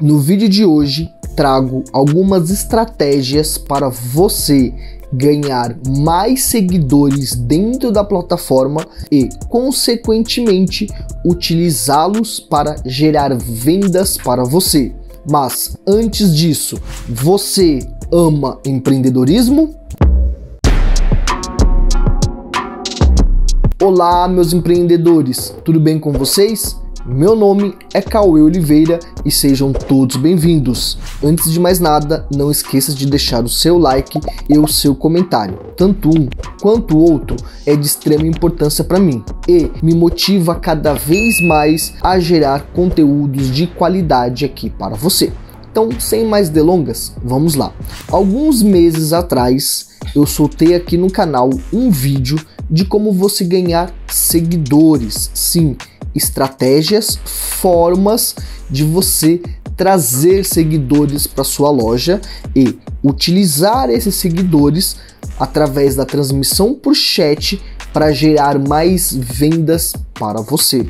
No vídeo de hoje, trago algumas estratégias para você ganhar mais seguidores dentro da plataforma e, consequentemente, utilizá-los para gerar vendas para você. Mas antes disso, você ama empreendedorismo? Olá, meus empreendedores, tudo bem com vocês? Meu nome é Cauê Oliveira e sejam todos bem-vindos. Antes de mais nada, não esqueça de deixar o seu like e o seu comentário. Tanto um quanto o outro é de extrema importância para mim e me motiva cada vez mais a gerar conteúdos de qualidade aqui para você. Então, sem mais delongas, vamos lá. Alguns meses atrás, eu soltei aqui no canal um vídeo de como você ganhar seguidores. Sim, estratégias, formas de você trazer seguidores para sua loja e utilizar esses seguidores através da transmissão por chat para gerar mais vendas para você.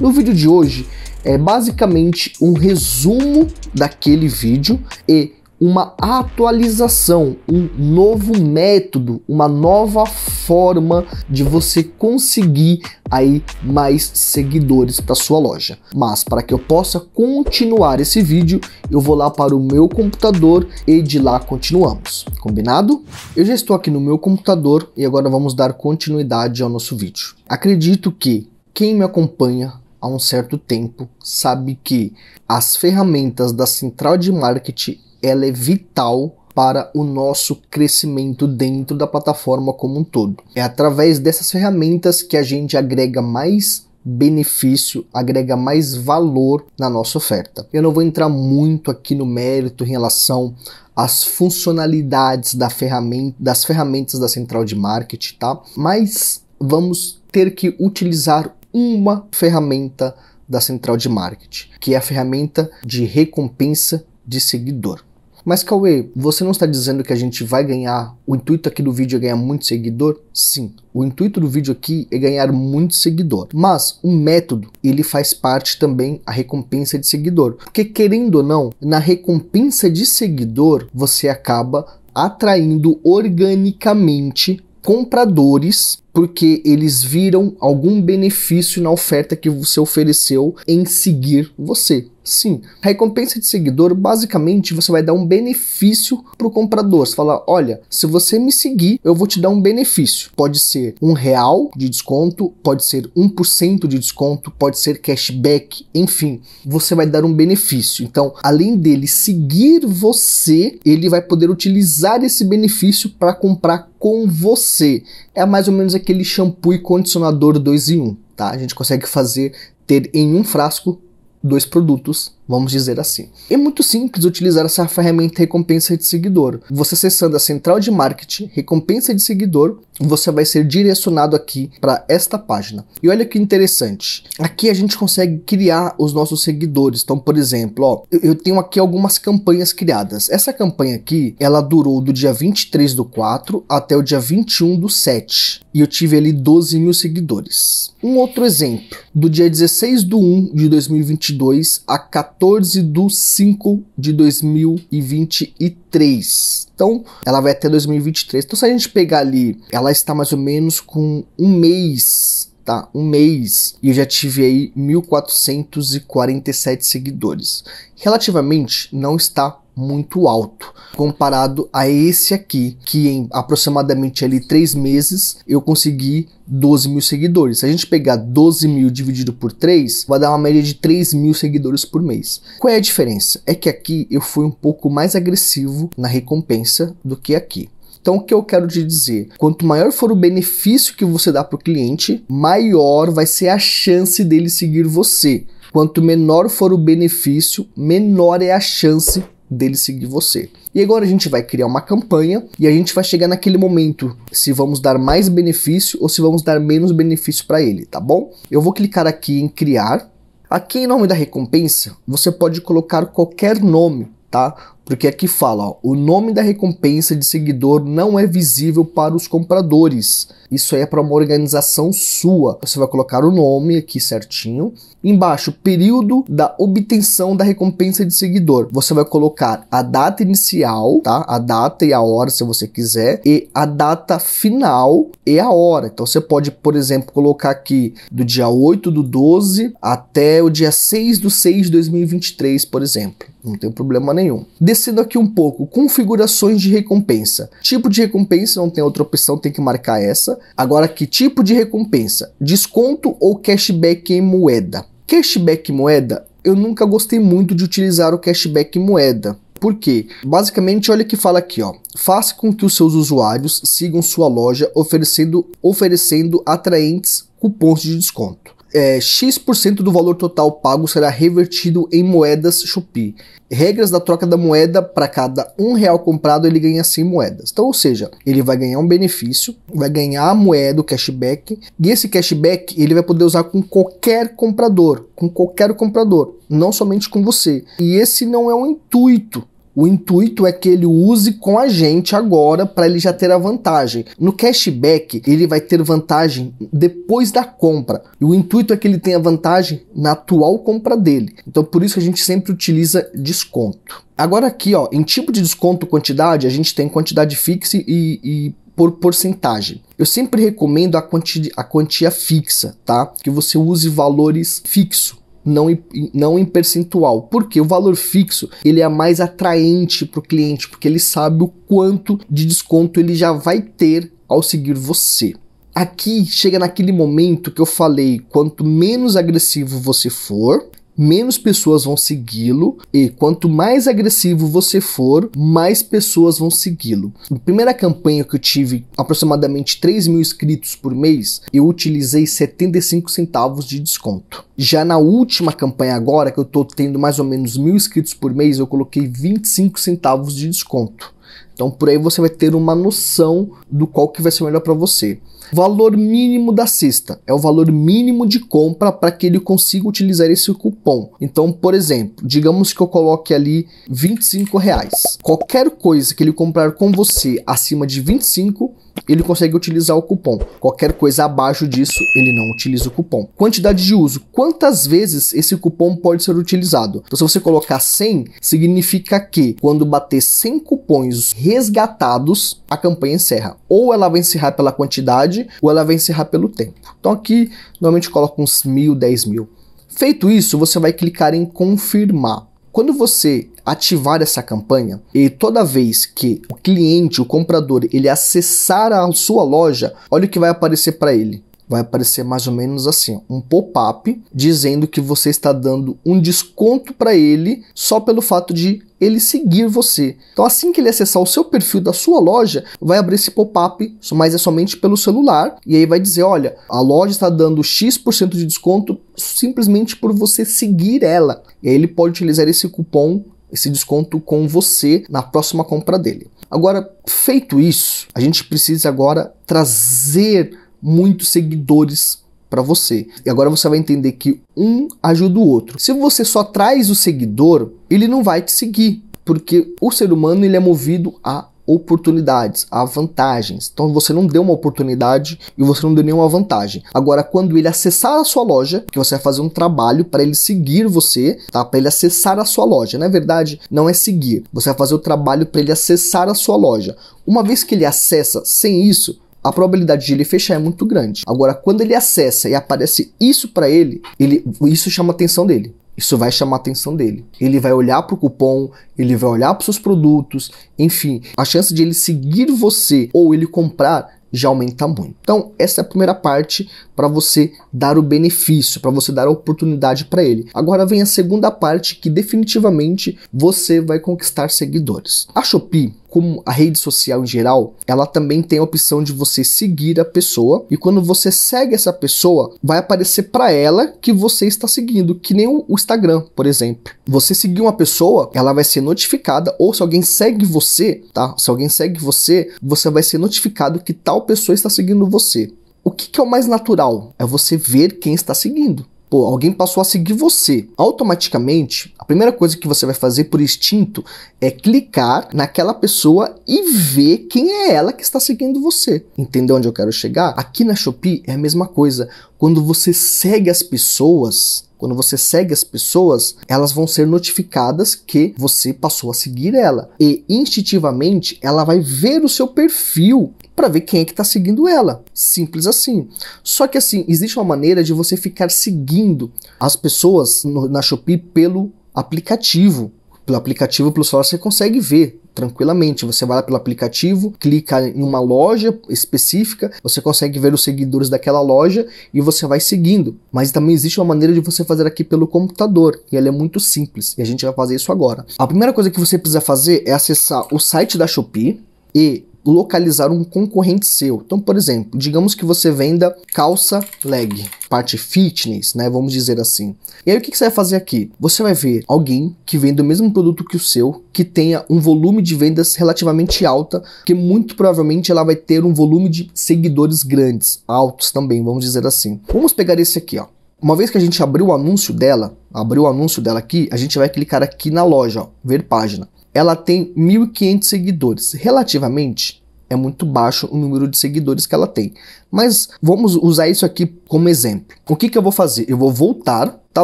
No vídeo de hoje é basicamente um resumo daquele vídeo e uma atualização, um novo método, uma nova forma de você conseguir aí mais seguidores para sua loja. Mas para que eu possa continuar esse vídeo, eu vou lá para o meu computador e de lá continuamos. Combinado? Eu já estou aqui no meu computador e agora vamos dar continuidade ao nosso vídeo. Acredito que quem me acompanha há um certo tempo sabe que as ferramentas da central de marketing ela é vital para o nosso crescimento dentro da plataforma como um todo. É através dessas ferramentas que a gente agrega mais benefício, agrega mais valor na nossa oferta. Eu não vou entrar muito aqui no mérito em relação às funcionalidades da ferramenta, das ferramentas da central de marketing, tá? Mas vamos ter que utilizar uma ferramenta da central de marketing, que é a ferramenta de recompensa de seguidor. Mas Cauê, você não está dizendo que a gente vai ganhar, o intuito aqui do vídeo é ganhar muito seguidor? Sim, o intuito do vídeo aqui é ganhar muito seguidor, mas o método, ele faz parte também a recompensa de seguidor, porque querendo ou não, na recompensa de seguidor, você acaba atraindo organicamente compradores porque eles viram algum benefício na oferta que você ofereceu em seguir você. Sim, a recompensa de seguidor basicamente você vai dar um benefício para o comprador. Você fala: olha, se você me seguir, eu vou te dar um benefício. Pode ser um real de desconto, pode ser 1% de desconto, pode ser cashback, enfim, você vai dar um benefício. Então, além dele seguir você, ele vai poder utilizar esse benefício para comprar com você. É mais ou menos aquele shampoo e condicionador 2 em 1, um, tá? A gente consegue fazer ter em um frasco dois produtos vamos dizer assim. É muito simples utilizar essa ferramenta recompensa de seguidor. Você acessando a central de marketing, recompensa de seguidor, você vai ser direcionado aqui para esta página. E olha que interessante, aqui a gente consegue criar os nossos seguidores. Então, por exemplo, ó, eu tenho aqui algumas campanhas criadas. Essa campanha aqui, ela durou do dia 23 do 4 até o dia 21 do 7. E eu tive ali 12 mil seguidores. Um outro exemplo, do dia 16 do 1 de 2022 a 14 14 de 5 de 2023. Então, ela vai até 2023. Então, se a gente pegar ali, ela está mais ou menos com um mês tá? Um mês e eu já tive aí 1.447 seguidores. Relativamente não está muito alto comparado a esse aqui, que em aproximadamente ali três meses eu consegui 12 mil seguidores. Se a gente pegar 12 mil dividido por 3, vai dar uma média de 3 mil seguidores por mês. Qual é a diferença? É que aqui eu fui um pouco mais agressivo na recompensa do que aqui. Então, o que eu quero te dizer? Quanto maior for o benefício que você dá para o cliente, maior vai ser a chance dele seguir você. Quanto menor for o benefício, menor é a chance dele seguir você. E agora a gente vai criar uma campanha e a gente vai chegar naquele momento se vamos dar mais benefício ou se vamos dar menos benefício para ele, tá bom? Eu vou clicar aqui em criar. Aqui em nome da recompensa, você pode colocar qualquer nome, tá? Porque aqui fala, ó, o nome da recompensa de seguidor não é visível para os compradores. Isso aí é para uma organização sua. Você vai colocar o nome aqui certinho. Embaixo, período da obtenção da recompensa de seguidor. Você vai colocar a data inicial, tá? A data e a hora, se você quiser, e a data final e a hora. Então você pode, por exemplo, colocar aqui do dia 8 do 12 até o dia 6 do 6 de 2023, por exemplo. Não tem problema nenhum. De Descendo aqui um pouco, configurações de recompensa. Tipo de recompensa, não tem outra opção, tem que marcar essa. Agora, que tipo de recompensa? Desconto ou cashback em moeda? Cashback em moeda, eu nunca gostei muito de utilizar o cashback em moeda. Por quê? Basicamente, olha o que fala aqui, ó. Faça com que os seus usuários sigam sua loja oferecendo, oferecendo atraentes cupons de desconto é, X% do valor total pago será revertido em moedas Shopee. Regras da troca da moeda, para cada um real comprado ele ganha 100 moedas. Então, ou seja, ele vai ganhar um benefício, vai ganhar a moeda, o cashback, e esse cashback ele vai poder usar com qualquer comprador, com qualquer comprador, não somente com você. E esse não é o intuito o intuito é que ele use com a gente agora para ele já ter a vantagem. No cashback, ele vai ter vantagem depois da compra. E o intuito é que ele tenha vantagem na atual compra dele. Então, por isso que a gente sempre utiliza desconto. Agora aqui, ó, em tipo de desconto quantidade, a gente tem quantidade fixa e, e por porcentagem. Eu sempre recomendo a, quanti a quantia fixa, tá? Que você use valores fixos não em, não em percentual. Porque o valor fixo ele é mais atraente para o cliente, porque ele sabe o quanto de desconto ele já vai ter ao seguir você. Aqui chega naquele momento que eu falei: quanto menos agressivo você for, menos pessoas vão segui-lo e quanto mais agressivo você for, mais pessoas vão segui-lo. Na primeira campanha que eu tive aproximadamente 3 mil inscritos por mês, eu utilizei 75 centavos de desconto. Já na última campanha agora, que eu estou tendo mais ou menos mil inscritos por mês, eu coloquei 25 centavos de desconto. Então por aí você vai ter uma noção do qual que vai ser melhor para você. Valor mínimo da cesta é o valor mínimo de compra para que ele consiga utilizar esse cupom. Então, por exemplo, digamos que eu coloque ali 25 reais. Qualquer coisa que ele comprar com você acima de 25, ele consegue utilizar o cupom. Qualquer coisa abaixo disso, ele não utiliza o cupom. Quantidade de uso. Quantas vezes esse cupom pode ser utilizado? Então, se você colocar 100, significa que quando bater 100 cupons resgatados, a campanha encerra. Ou ela vai encerrar pela quantidade, ou ela vai encerrar pelo tempo. Então aqui, normalmente coloca uns mil, dez mil. Feito isso, você vai clicar em confirmar. Quando você ativar essa campanha e toda vez que o cliente, o comprador, ele acessar a sua loja, olha o que vai aparecer para ele vai aparecer mais ou menos assim, um pop-up dizendo que você está dando um desconto para ele só pelo fato de ele seguir você. Então, assim que ele acessar o seu perfil da sua loja, vai abrir esse pop-up, mas é somente pelo celular, e aí vai dizer: olha, a loja está dando X% de desconto simplesmente por você seguir ela. E aí ele pode utilizar esse cupom, esse desconto com você na próxima compra dele. Agora, feito isso, a gente precisa agora trazer muitos seguidores para você. E agora você vai entender que um ajuda o outro. Se você só traz o seguidor, ele não vai te seguir, porque o ser humano ele é movido a oportunidades, a vantagens. Então você não deu uma oportunidade e você não deu nenhuma vantagem. Agora quando ele acessar a sua loja, que você vai fazer um trabalho para ele seguir você, tá? Para ele acessar a sua loja. não é verdade, não é seguir. Você vai fazer o trabalho para ele acessar a sua loja. Uma vez que ele acessa sem isso, a probabilidade de ele fechar é muito grande. Agora, quando ele acessa e aparece isso para ele, ele, isso chama a atenção dele. Isso vai chamar a atenção dele. Ele vai olhar para o cupom, ele vai olhar para seus produtos, enfim, a chance de ele seguir você ou ele comprar já aumenta muito. Então, essa é a primeira parte para você dar o benefício, para você dar a oportunidade para ele. Agora vem a segunda parte que definitivamente você vai conquistar seguidores. A Shopee como a rede social em geral, ela também tem a opção de você seguir a pessoa e quando você segue essa pessoa, vai aparecer para ela que você está seguindo, que nem o Instagram, por exemplo. Você seguir uma pessoa, ela vai ser notificada ou se alguém segue você, tá? Se alguém segue você, você vai ser notificado que tal pessoa está seguindo você. O que, que é o mais natural? É você ver quem está seguindo. Pô, alguém passou a seguir você. Automaticamente, a primeira coisa que você vai fazer por instinto é clicar naquela pessoa e ver quem é ela que está seguindo você. Entendeu onde eu quero chegar? Aqui na Shopee é a mesma coisa. Quando você segue as pessoas, quando você segue as pessoas, elas vão ser notificadas que você passou a seguir ela. E instintivamente ela vai ver o seu perfil para ver quem é que está seguindo ela. Simples assim. Só que assim, existe uma maneira de você ficar seguindo as pessoas no, na Shopee pelo aplicativo. Pelo aplicativo, pelo celular, você consegue ver tranquilamente. Você vai lá pelo aplicativo, clica em uma loja específica, você consegue ver os seguidores daquela loja e você vai seguindo. Mas também existe uma maneira de você fazer aqui pelo computador e ela é muito simples e a gente vai fazer isso agora. A primeira coisa que você precisa fazer é acessar o site da Shopee e localizar um concorrente seu. Então, por exemplo, digamos que você venda calça leg, parte fitness, né? Vamos dizer assim. E aí o que você vai fazer aqui? Você vai ver alguém que vende o mesmo produto que o seu, que tenha um volume de vendas relativamente alta, que muito provavelmente ela vai ter um volume de seguidores grandes, altos também, vamos dizer assim. Vamos pegar esse aqui, ó. Uma vez que a gente abriu o anúncio dela, abriu o anúncio dela aqui, a gente vai clicar aqui na loja, ó, ver página ela tem 1.500 seguidores. Relativamente, é muito baixo o número de seguidores que ela tem. Mas vamos usar isso aqui como exemplo. O que, que eu vou fazer? Eu vou voltar. Tá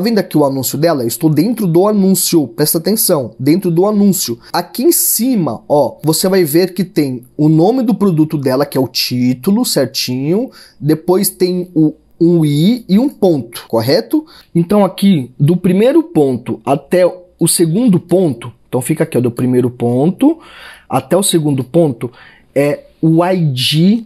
vendo aqui o anúncio dela? Eu estou dentro do anúncio, presta atenção, dentro do anúncio. Aqui em cima, ó, você vai ver que tem o nome do produto dela, que é o título, certinho. Depois tem o um i e um ponto, correto? Então aqui, do primeiro ponto até o segundo ponto, então fica aqui, ó, do primeiro ponto até o segundo ponto é o ID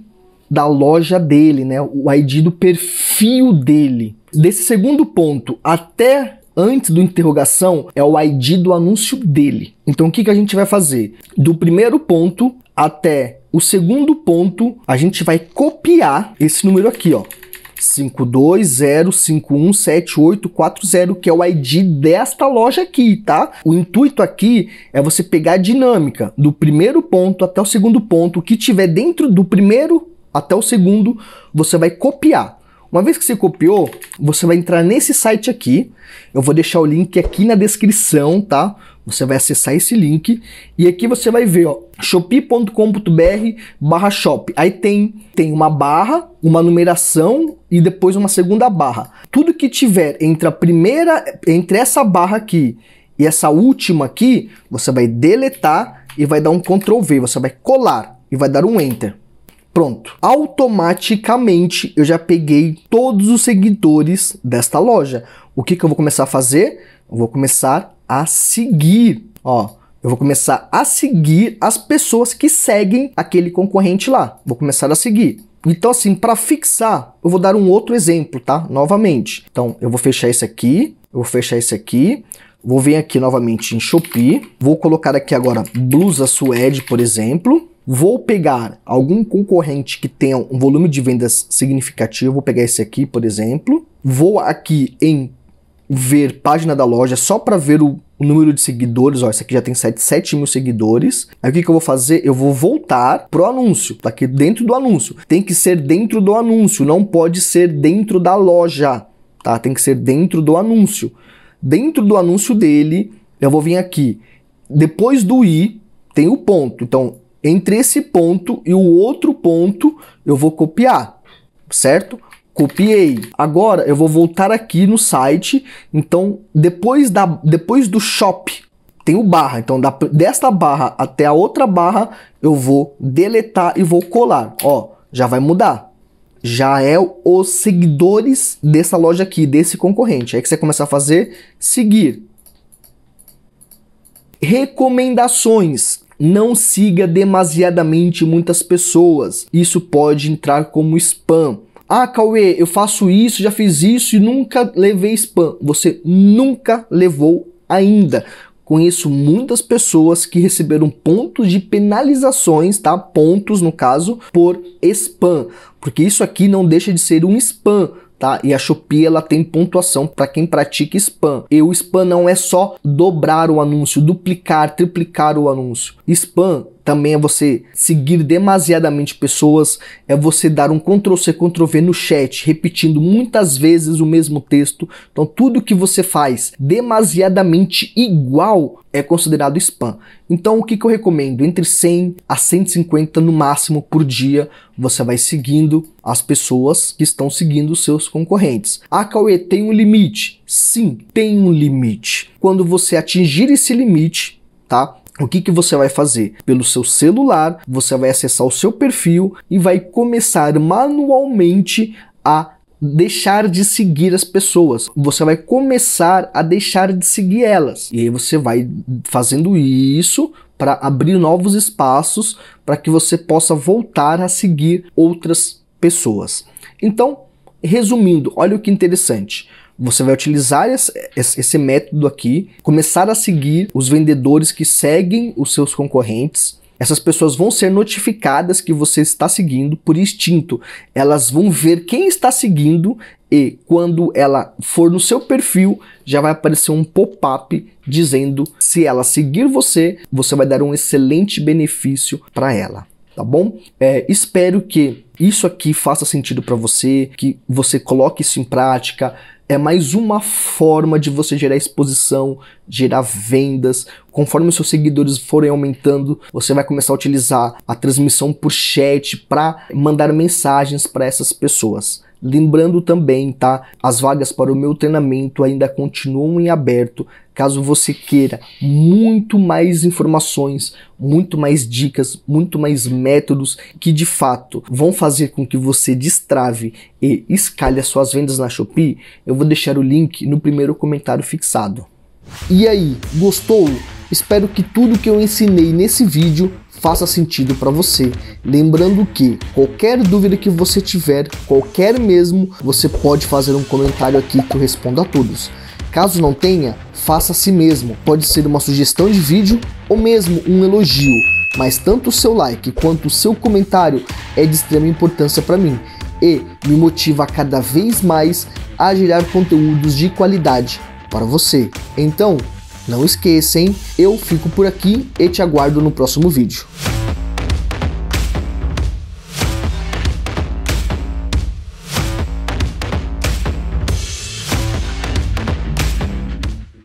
da loja dele, né? O ID do perfil dele. Desse segundo ponto até antes do interrogação é o ID do anúncio dele. Então o que, que a gente vai fazer? Do primeiro ponto até o segundo ponto, a gente vai copiar esse número aqui, ó. 520517840, que é o ID desta loja aqui, tá? O intuito aqui é você pegar a dinâmica do primeiro ponto até o segundo ponto, o que tiver dentro do primeiro até o segundo, você vai copiar. Uma vez que você copiou, você vai entrar nesse site aqui. Eu vou deixar o link aqui na descrição, tá? Você vai acessar esse link e aqui você vai ver, ó, shopee.com.br barra shop. Aí tem, tem uma barra, uma numeração e depois uma segunda barra. Tudo que tiver entre a primeira, entre essa barra aqui e essa última aqui, você vai deletar e vai dar um Ctrl V, você vai colar e vai dar um Enter. Pronto. Automaticamente eu já peguei todos os seguidores desta loja. O que, que eu vou começar a fazer? Eu vou começar a seguir. Ó, eu vou começar a seguir as pessoas que seguem aquele concorrente lá. Vou começar a seguir. Então, assim, para fixar, eu vou dar um outro exemplo, tá? Novamente. Então, eu vou fechar esse aqui, eu vou fechar esse aqui, vou vir aqui novamente em Shopee, vou colocar aqui agora blusa suede, por exemplo. Vou pegar algum concorrente que tenha um volume de vendas significativo, vou pegar esse aqui, por exemplo. Vou aqui em ver página da loja só para ver o, o, número de seguidores. Ó, essa aqui já tem 7, 7 mil seguidores. Aí o que, que eu vou fazer? Eu vou voltar pro anúncio. Tá aqui dentro do anúncio. Tem que ser dentro do anúncio, não pode ser dentro da loja. Tá? Tem que ser dentro do anúncio. Dentro do anúncio dele, eu vou vir aqui. Depois do i, tem o ponto. Então, entre esse ponto e o outro ponto, eu vou copiar, certo? Copiei. Agora eu vou voltar aqui no site. Então, depois, da, depois do shop, tem o barra. Então, da, desta barra até a outra barra, eu vou deletar e vou colar. Ó, já vai mudar. Já é os seguidores dessa loja aqui, desse concorrente. Aí é que você começa a fazer seguir. Recomendações. Não siga demasiadamente muitas pessoas. Isso pode entrar como spam. Ah, Cauê, eu faço isso, já fiz isso e nunca levei spam. Você nunca levou ainda. Conheço muitas pessoas que receberam pontos de penalizações, tá? Pontos no caso, por spam. Porque isso aqui não deixa de ser um spam tá? E a Shopee ela tem pontuação para quem pratica spam. E o spam não é só dobrar o anúncio, duplicar, triplicar o anúncio. Spam também é você seguir demasiadamente pessoas, é você dar um Ctrl C Ctrl V no chat, repetindo muitas vezes o mesmo texto. Então tudo que você faz demasiadamente igual é considerado spam. Então o que, que eu recomendo? Entre 100 a 150 no máximo por dia, você vai seguindo as pessoas que estão seguindo os seus concorrentes. A ah, Cauê tem um limite? Sim, tem um limite. Quando você atingir esse limite, tá? O que, que você vai fazer? Pelo seu celular, você vai acessar o seu perfil e vai começar manualmente a deixar de seguir as pessoas. Você vai começar a deixar de seguir elas. E aí você vai fazendo isso para abrir novos espaços para que você possa voltar a seguir outras pessoas. Então, resumindo, olha o que interessante. Você vai utilizar esse método aqui, começar a seguir os vendedores que seguem os seus concorrentes, essas pessoas vão ser notificadas que você está seguindo por instinto. Elas vão ver quem está seguindo e quando ela for no seu perfil, já vai aparecer um pop-up dizendo se ela seguir você, você vai dar um excelente benefício para ela tá bom? É, espero que isso aqui faça sentido para você, que você coloque isso em prática, é mais uma forma de você gerar exposição, gerar vendas. Conforme os seus seguidores forem aumentando, você vai começar a utilizar a transmissão por chat para mandar mensagens para essas pessoas. Lembrando também, tá? As vagas para o meu treinamento ainda continuam em aberto. Caso você queira muito mais informações, muito mais dicas, muito mais métodos que de fato vão fazer com que você destrave e escalhe as suas vendas na Shopee, eu vou deixar o link no primeiro comentário fixado. E aí, gostou? Espero que tudo que eu ensinei nesse vídeo faça sentido para você. Lembrando que qualquer dúvida que você tiver, qualquer mesmo, você pode fazer um comentário aqui que eu respondo a todos. Caso não tenha, faça a si mesmo. Pode ser uma sugestão de vídeo ou mesmo um elogio, mas tanto o seu like quanto o seu comentário é de extrema importância para mim e me motiva cada vez mais a gerar conteúdos de qualidade para você. Então, não esqueça, hein? Eu fico por aqui e te aguardo no próximo vídeo.